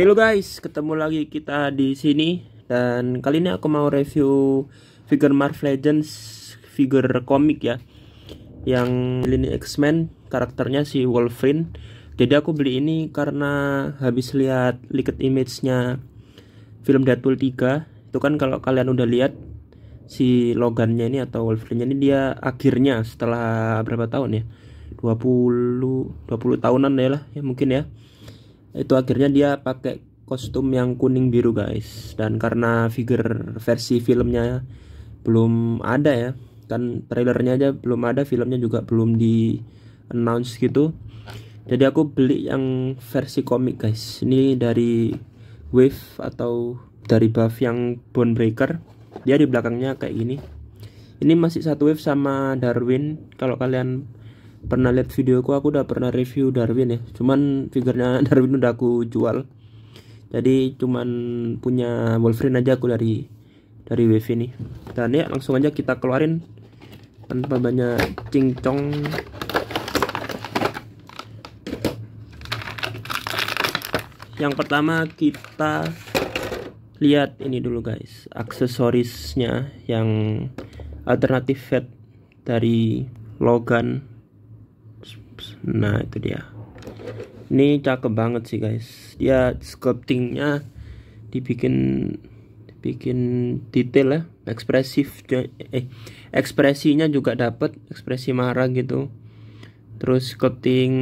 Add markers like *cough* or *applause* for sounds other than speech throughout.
Halo guys, ketemu lagi kita di sini dan kali ini aku mau review figure Marvel Legends figure komik ya. Yang lini X-Men karakternya si Wolverine. Jadi aku beli ini karena habis lihat leaked image-nya film Deadpool 3. Itu kan kalau kalian udah lihat si Logan-nya ini atau Wolverine-nya ini dia akhirnya setelah berapa tahun ya? 20 20 tahunan ya lah ya mungkin ya itu akhirnya dia pakai kostum yang kuning biru guys dan karena figure versi filmnya belum ada ya kan trailernya aja belum ada filmnya juga belum di announce gitu jadi aku beli yang versi komik guys ini dari wave atau dari buff yang bone breaker dia di belakangnya kayak gini ini masih satu wave sama Darwin kalau kalian pernah lihat videoku aku udah pernah review Darwin ya cuman figurnya *laughs* Darwin udah aku jual jadi cuman punya Wolverine aja aku dari dari wave ini dan ya langsung aja kita keluarin tanpa banyak cincong yang pertama kita lihat ini dulu guys aksesorisnya yang alternatif head dari Logan Oops. Nah itu dia. Ini cakep banget sih guys. Dia sculptingnya dibikin dibikin detail ya, ekspresif eh ekspresinya juga dapat ekspresi marah gitu. Terus sculpting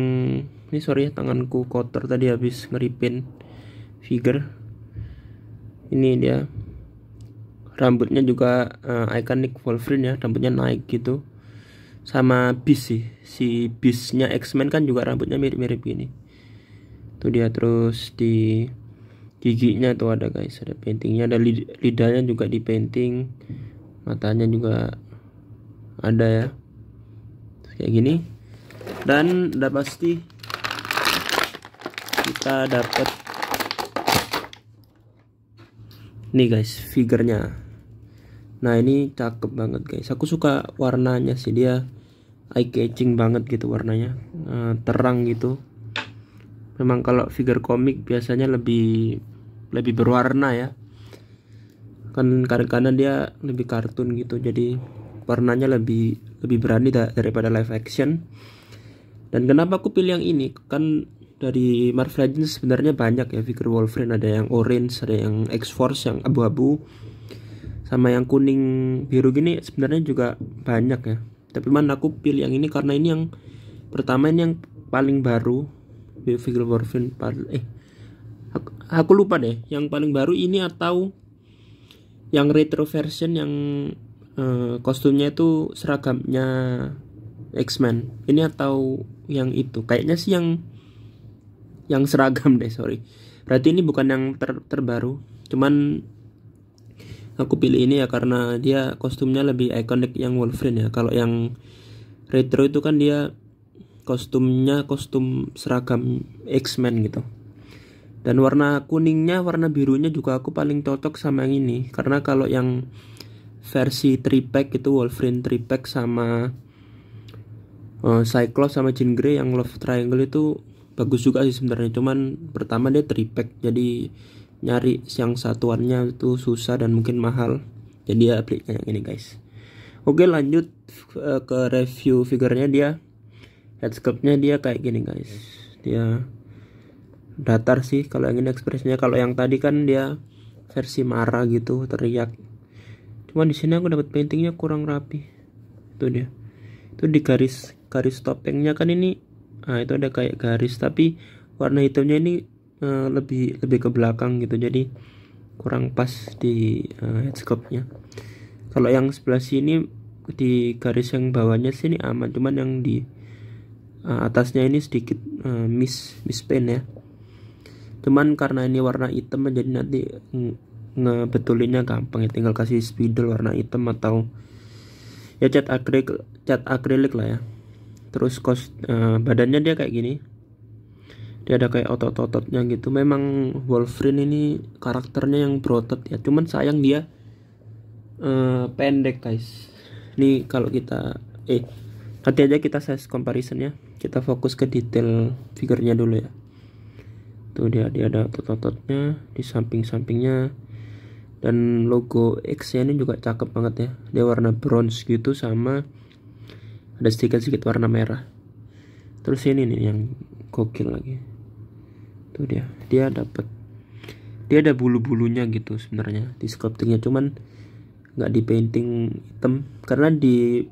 ini sorry ya tanganku kotor tadi habis ngeripin figure. Ini dia rambutnya juga uh, ikonik Wolverine ya rambutnya naik gitu sama bis sih si bisnya X-Men kan juga rambutnya mirip-mirip gini tuh dia terus di giginya tuh ada guys ada paintingnya ada lid lidahnya juga di painting matanya juga ada ya kayak gini dan udah pasti kita dapat nih guys figurnya nah ini cakep banget guys aku suka warnanya sih dia eye catching banget gitu warnanya uh, terang gitu memang kalau figure komik biasanya lebih lebih berwarna ya kan kadang-kadang dia lebih kartun gitu jadi warnanya lebih lebih berani daripada live action dan kenapa aku pilih yang ini kan dari Marvel Legends sebenarnya banyak ya figure Wolverine ada yang orange ada yang X Force yang abu-abu sama yang kuning biru gini sebenarnya juga banyak ya tapi mana aku pilih yang ini karena ini yang pertama ini yang paling baru Battlefield Warfin eh aku, aku lupa deh yang paling baru ini atau yang retro version yang eh, kostumnya itu seragamnya X-Men ini atau yang itu kayaknya sih yang yang seragam deh sorry berarti ini bukan yang ter, terbaru cuman aku pilih ini ya karena dia kostumnya lebih ikonik yang Wolverine ya kalau yang retro itu kan dia kostumnya kostum seragam X-Men gitu dan warna kuningnya warna birunya juga aku paling cocok sama yang ini karena kalau yang versi tripack itu Wolverine tripack sama uh, Cyclops sama Jean Grey yang Love Triangle itu bagus juga sih sebenarnya cuman pertama dia tripack jadi nyari yang satuannya itu susah dan mungkin mahal jadi dia beli kayak gini guys oke lanjut eh, ke review figurnya dia headscape-nya dia kayak gini guys dia datar sih kalau yang ini ekspresinya kalau yang tadi kan dia versi marah gitu teriak cuman di sini aku dapat paintingnya kurang rapi itu dia itu di garis garis topengnya kan ini nah itu ada kayak garis tapi warna hitamnya ini Eh, lebih lebih ke belakang gitu jadi kurang pas di uh, headscope-nya kalau yang sebelah sini di garis yang bawahnya sini aman cuman yang di uh, atasnya ini sedikit uh, miss miss pen ya cuman karena ini warna hitam jadi nanti ngebetulinnya gampang ya tinggal kasih spidol warna hitam atau ya cat akrilik cat akrilik lah ya terus kos uh, badannya dia kayak gini dia ada kayak otot-ototnya gitu memang Wolverine ini karakternya yang berotot ya cuman sayang dia uh, pendek guys ini kalau kita eh nanti aja kita size comparison ya kita fokus ke detail figurnya dulu ya tuh dia dia ada otot-ototnya di samping-sampingnya dan logo X nya ini juga cakep banget ya dia warna bronze gitu sama ada sedikit-sedikit warna merah terus ini nih yang gokil lagi tuh gitu dia dia dapat dia ada bulu-bulunya gitu sebenarnya di sculptingnya cuman nggak di painting hitam karena di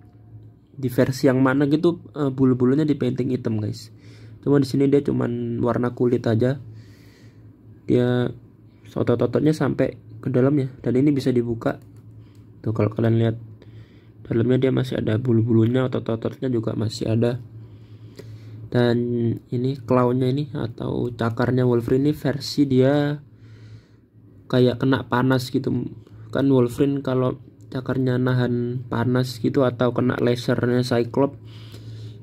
di versi yang mana gitu uh, bulu-bulunya di painting hitam guys cuma di sini dia cuman warna kulit aja dia otot-ototnya sampai ke dalamnya dan ini bisa dibuka tuh kalau kalian lihat dalamnya dia masih ada bulu-bulunya otot-ototnya juga masih ada dan ini clownnya ini atau cakarnya Wolverine ini versi dia kayak kena panas gitu kan Wolverine kalau cakarnya nahan panas gitu atau kena lasernya Cyclops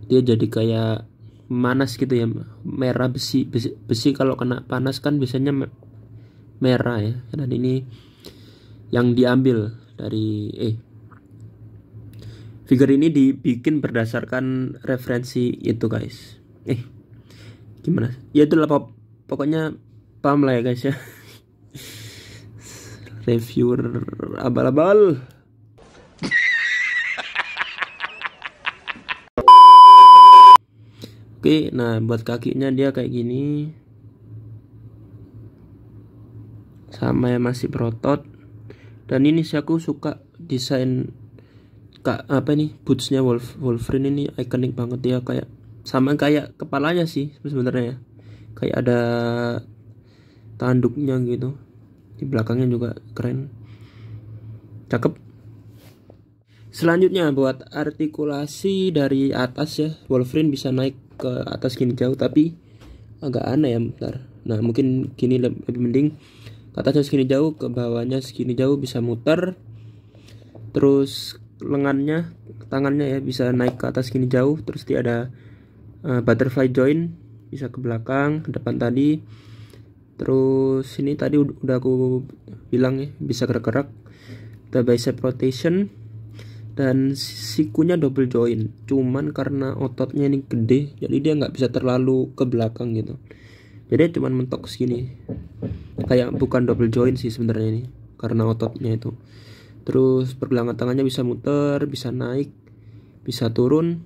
dia jadi kayak manas gitu ya merah besi besi, besi kalau kena panas kan biasanya merah ya dan ini yang diambil dari eh figure ini dibikin berdasarkan referensi itu guys eh gimana ya itu lah pokoknya paham lah ya guys ya *laughs* reviewer abal-abal *laughs* Oke, nah buat kakinya dia kayak gini. Sama yang masih berotot. Dan ini sih aku suka desain kak apa nih bootsnya Wolf Wolverine ini ikonik banget ya kayak sama kayak kepalanya sih sebenarnya ya. kayak ada tanduknya gitu di belakangnya juga keren cakep selanjutnya buat artikulasi dari atas ya Wolverine bisa naik ke atas gini jauh tapi agak aneh ya bentar nah mungkin gini lebih, lebih mending ke atasnya segini jauh ke bawahnya segini jauh bisa muter terus lengannya tangannya ya bisa naik ke atas kini jauh terus dia ada uh, butterfly join bisa ke belakang ke depan tadi terus ini tadi udah aku bilang ya bisa gerak-gerak the bicep rotation dan sikunya double join cuman karena ototnya ini gede jadi dia nggak bisa terlalu ke belakang gitu jadi cuman mentok sini. kayak bukan double join sih sebenarnya ini karena ototnya itu terus pergelangan tangannya bisa muter bisa naik bisa turun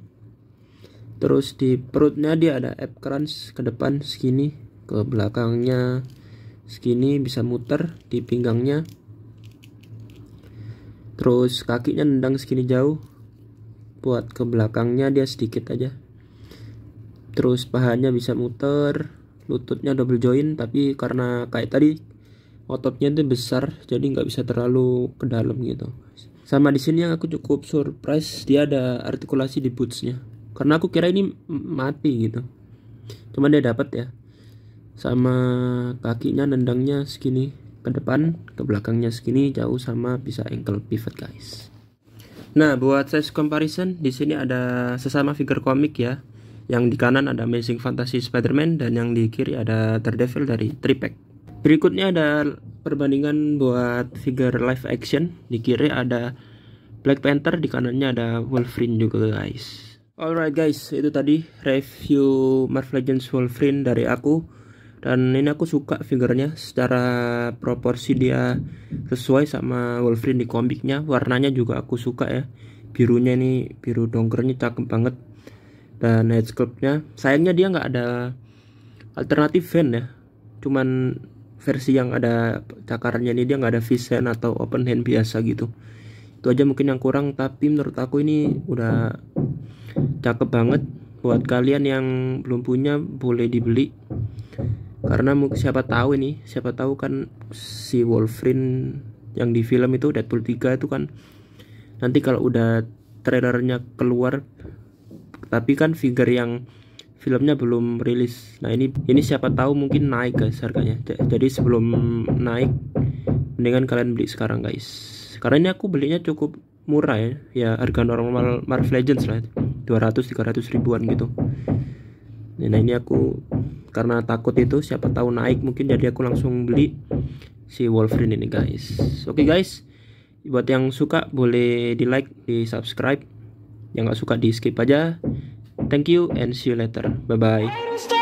terus di perutnya dia ada app crunch ke depan segini ke belakangnya segini bisa muter di pinggangnya terus kakinya nendang segini jauh buat ke belakangnya dia sedikit aja terus pahanya bisa muter lututnya double join tapi karena kayak tadi ototnya itu besar jadi nggak bisa terlalu ke dalam gitu sama di sini yang aku cukup surprise dia ada artikulasi di bootsnya karena aku kira ini mati gitu cuman dia dapat ya sama kakinya nendangnya segini ke depan ke belakangnya segini jauh sama bisa ankle pivot guys nah buat size comparison di sini ada sesama figure komik ya yang di kanan ada Amazing Fantasy Spider-Man dan yang di kiri ada Daredevil dari Tripack berikutnya ada perbandingan buat figure live action di kiri ada Black Panther di kanannya ada Wolverine juga guys Alright guys, itu tadi review Marvel Legends Wolverine dari aku Dan ini aku suka figurnya secara proporsi dia sesuai sama Wolverine di komiknya Warnanya juga aku suka ya Birunya ini, biru dongkernya cakep banget Dan head sculptnya, sayangnya dia nggak ada alternatif fan ya Cuman versi yang ada cakarannya ini dia nggak ada visen atau open hand biasa gitu Itu aja mungkin yang kurang, tapi menurut aku ini udah cakep banget buat hmm. kalian yang belum punya boleh dibeli karena siapa tahu ini siapa tahu kan si Wolverine yang di film itu Deadpool 3 itu kan nanti kalau udah trailernya keluar tapi kan figure yang filmnya belum rilis nah ini ini siapa tahu mungkin naik guys harganya jadi sebelum naik mendingan kalian beli sekarang guys karena ini aku belinya cukup murah ya ya harga normal Marvel Legends lah 200 300 ribuan gitu nah ini aku karena takut itu siapa tahu naik mungkin jadi aku langsung beli si Wolverine ini guys oke okay, guys buat yang suka boleh di like di subscribe yang gak suka di skip aja thank you and see you later bye bye